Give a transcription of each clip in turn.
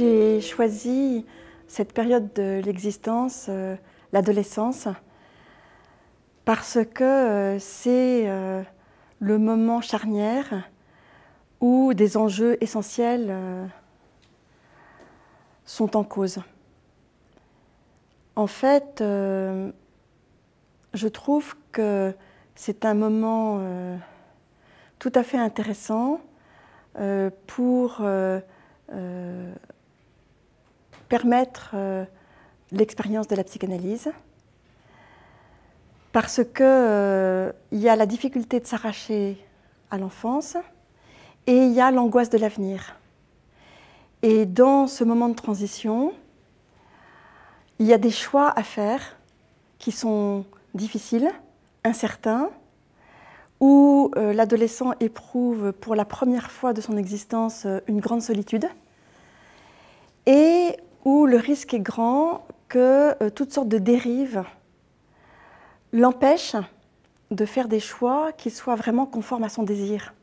J'ai choisi cette période de l'existence, euh, l'adolescence, parce que euh, c'est euh, le moment charnière où des enjeux essentiels sont en cause. En fait, je trouve que c'est un moment tout à fait intéressant pour permettre euh, l'expérience de la psychanalyse, parce qu'il euh, y a la difficulté de s'arracher à l'enfance et il y a l'angoisse de l'avenir. Et dans ce moment de transition, il y a des choix à faire qui sont difficiles, incertains, où euh, l'adolescent éprouve pour la première fois de son existence une grande solitude et où le risque est grand que euh, toutes sortes de dérives l'empêchent de faire des choix qui soient vraiment conformes à son désir.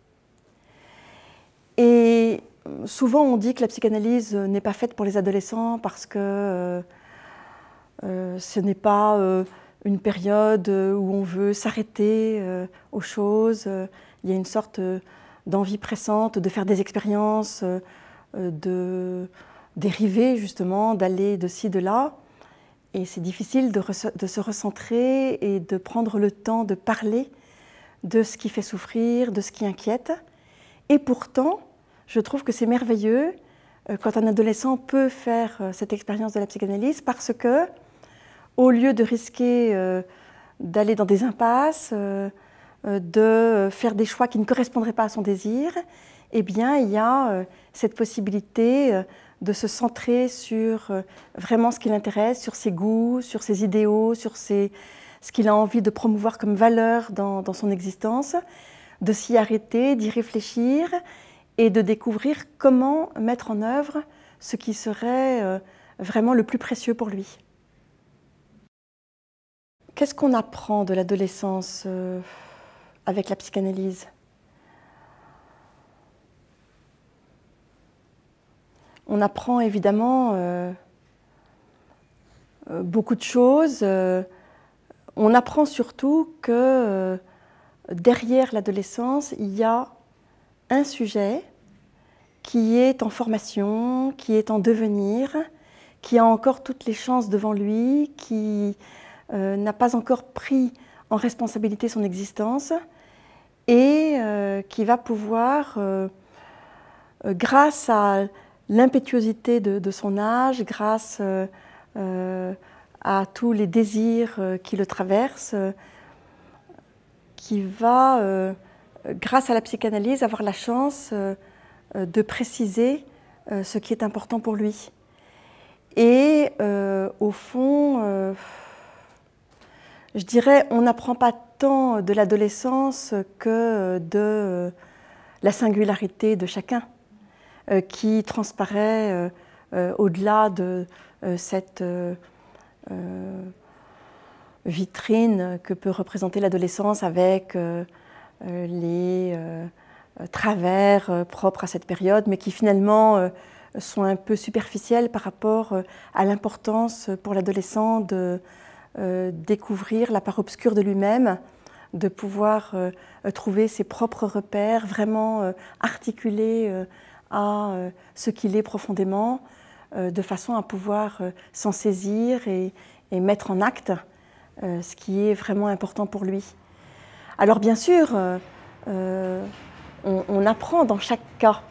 Et euh, souvent on dit que la psychanalyse euh, n'est pas faite pour les adolescents parce que ce n'est pas une période où on veut s'arrêter aux choses. Il y a une sorte d'envie pressante de faire des expériences, de dériver justement, d'aller de ci, de là. Et c'est difficile de, se recentrer et de prendre le temps de parler de ce qui fait souffrir, de ce qui inquiète. Et pourtant, je trouve que c'est merveilleux euh, quand un adolescent peut faire euh, cette expérience de la psychanalyse parce que, au lieu de risquer euh, d'aller dans des impasses, de faire des choix qui ne correspondraient pas à son désir, eh bien, il y a cette possibilité de se centrer sur euh, vraiment ce qui l'intéresse, sur ses goûts, sur ses idéaux, sur ce qu'il a envie de promouvoir comme valeur dans, dans son existence, de s'y arrêter, d'y réfléchir et de découvrir comment mettre en œuvre ce qui serait euh, vraiment le plus précieux pour lui. Qu'est-ce qu'on apprend de l'adolescence euh, avec la psychanalyse on apprend évidemment euh, euh, beaucoup de choses. Euh, on apprend surtout que derrière l'adolescence, il y a un sujet qui est en formation, qui est en devenir, qui a encore toutes les chances devant lui, qui n'a pas encore pris en responsabilité son existence et qui va pouvoir, grâce à l'impétuosité de, son âge grâce euh, euh, à tous les désirs euh, qui le traversent, qui va, grâce à la psychanalyse, avoir la chance de préciser ce qui est important pour lui. Et au fond, je dirais, on n'apprend pas tant de l'adolescence que de la singularité de chacun. Euh, qui transparaît euh, euh, au-delà de cette vitrine que peut représenter l'adolescence avec les travers propres à cette période, mais qui finalement sont un peu superficiels par rapport à l'importance pour l'adolescent de découvrir la part obscure de lui-même, de pouvoir trouver ses propres repères, vraiment articuler à euh, ce qu'il est profondément, euh, de façon à pouvoir euh, s'en saisir et, mettre en acte ce qui est vraiment important pour lui. Alors bien sûr, on, apprend dans chaque cas,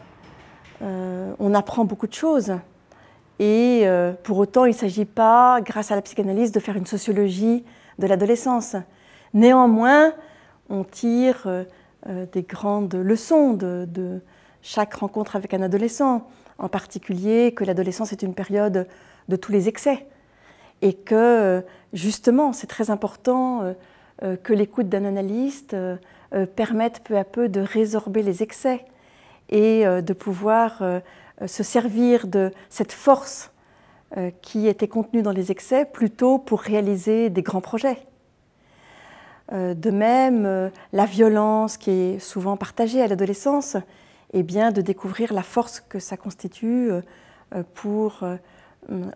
on apprend beaucoup de choses. Et pour autant, il ne s'agit pas, grâce à la psychanalyse, de faire une sociologie de l'adolescence. Néanmoins, on tire des grandes leçons de chaque rencontre avec un adolescent, en particulier que l'adolescence est une période de tous les excès et que justement c'est très important euh, euh, que l'écoute d'un analyste euh, permette peu à peu de résorber les excès et de pouvoir se servir de cette force qui était contenue dans les excès plutôt pour réaliser des grands projets. De même, la violence qui est souvent partagée à l'adolescence eh bien, de découvrir la force que ça constitue euh, euh, pour euh,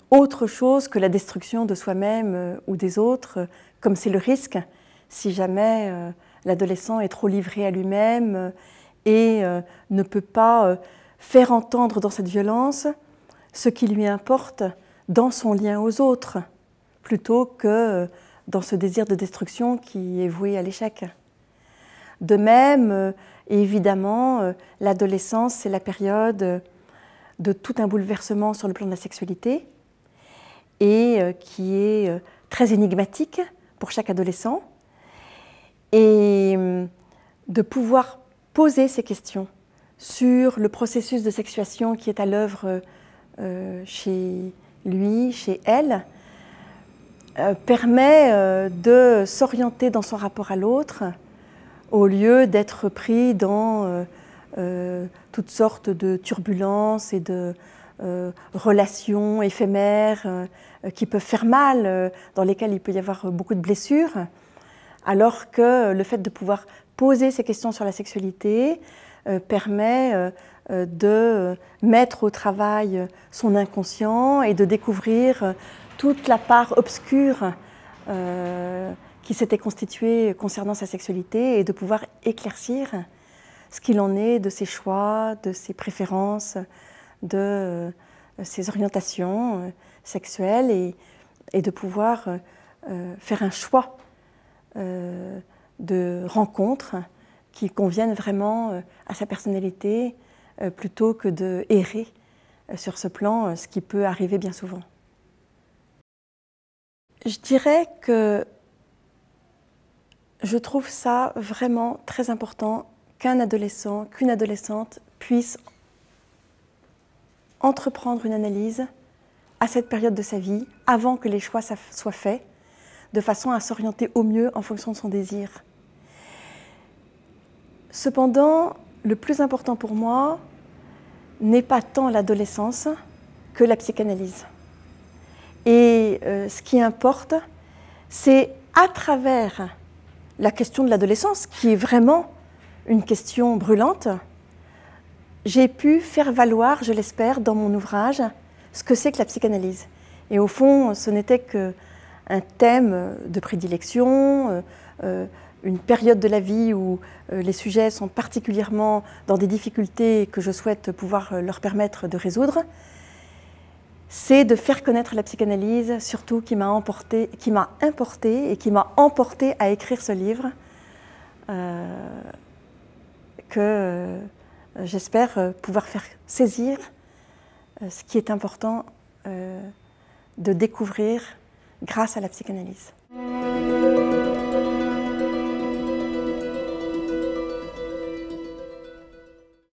autre chose que la destruction de soi-même ou des autres, comme c'est le risque si jamais l'adolescent est trop livré à lui-même et ne peut pas faire entendre dans cette violence ce qui lui importe dans son lien aux autres, plutôt que dans ce désir de destruction qui est voué à l'échec. De même, euh, évidemment, euh, l'adolescence, c'est la période euh, de tout un bouleversement sur le plan de la sexualité et qui est très énigmatique pour chaque adolescent. Et hum, de pouvoir poser ces questions sur le processus de sexuation qui est à l'œuvre chez lui, chez elle, permet de s'orienter dans son rapport à l'autre, au lieu d'être pris dans euh, euh, toutes sortes de turbulences et de euh, relations éphémères qui peuvent faire mal, dans lesquelles il peut y avoir beaucoup de blessures, alors que le fait de pouvoir poser ces questions sur la sexualité permet de mettre au travail son inconscient et de découvrir toute la part obscure qui s'était constitué concernant sa sexualité et de pouvoir éclaircir ce qu'il en est de ses choix, de ses préférences, de euh, ses orientations euh, sexuelles et, de pouvoir euh, faire un choix de rencontres qui conviennent vraiment à sa personnalité plutôt que de errer sur ce plan, ce qui peut arriver bien souvent. Je dirais que je trouve ça vraiment très important qu'un adolescent, qu'une adolescente puisse entreprendre une analyse à cette période de sa vie, avant que les choix soient faits, de façon à s'orienter au mieux en fonction de son désir. Cependant, le plus important pour moi n'est pas tant l'adolescence que la psychanalyse. Et euh, ce qui importe, c'est à travers la question de l'adolescence, qui est vraiment une question brûlante, j'ai pu faire valoir, je l'espère, dans mon ouvrage, ce que c'est que la psychanalyse. Et au fond, ce n'était qu'un thème de prédilection, euh, euh, une période de la vie où euh, les sujets sont particulièrement dans des difficultés que je souhaite pouvoir leur permettre de résoudre c'est de faire connaître la psychanalyse, surtout qui m'a emporté, qui m'a importé et qui m'a emporté à écrire ce livre euh, que euh, j'espère euh, pouvoir faire saisir ce qui est important de découvrir grâce à la psychanalyse.